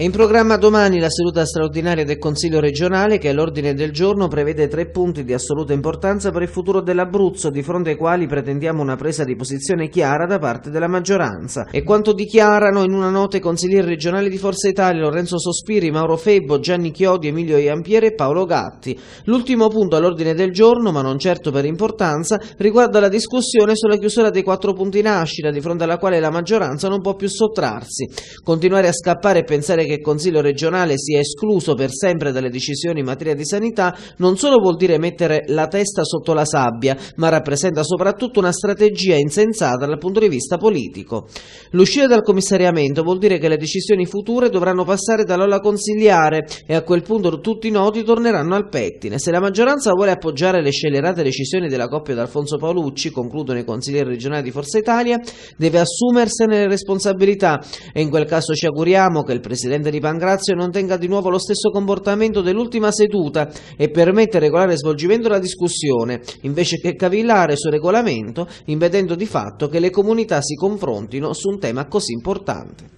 È in programma domani la seduta straordinaria del Consiglio regionale che all'ordine del giorno prevede tre punti di assoluta importanza per il futuro dell'Abruzzo di fronte ai quali pretendiamo una presa di posizione chiara da parte della maggioranza. E quanto dichiarano in una nota i consiglieri regionali di Forza Italia Lorenzo Sospiri, Mauro Febbo, Gianni Chiodi, Emilio Iampiere e Paolo Gatti. L'ultimo punto all'ordine del giorno, ma non certo per importanza, riguarda la discussione sulla chiusura dei quattro punti nascita di fronte alla quale la maggioranza non può più sottrarsi. Continuare a scappare e pensare che il Consiglio regionale sia escluso per sempre dalle decisioni in materia di sanità non solo vuol dire mettere la testa sotto la sabbia, ma rappresenta soprattutto una strategia insensata dal punto di vista politico. L'uscita dal commissariamento vuol dire che le decisioni future dovranno passare dall'ola consigliare e a quel punto tutti i nodi torneranno al pettine. Se la maggioranza vuole appoggiare le scellerate decisioni della coppia d'Alfonso Paolucci, concludono i consiglieri regionali di Forza Italia, deve assumersene le responsabilità e in quel caso ci auguriamo che il Presidente presidente di Pancrazio non tenga di nuovo lo stesso comportamento dell'ultima seduta e permette regolare svolgimento della discussione, invece che cavillare sul regolamento, impedendo di fatto che le comunità si confrontino su un tema così importante.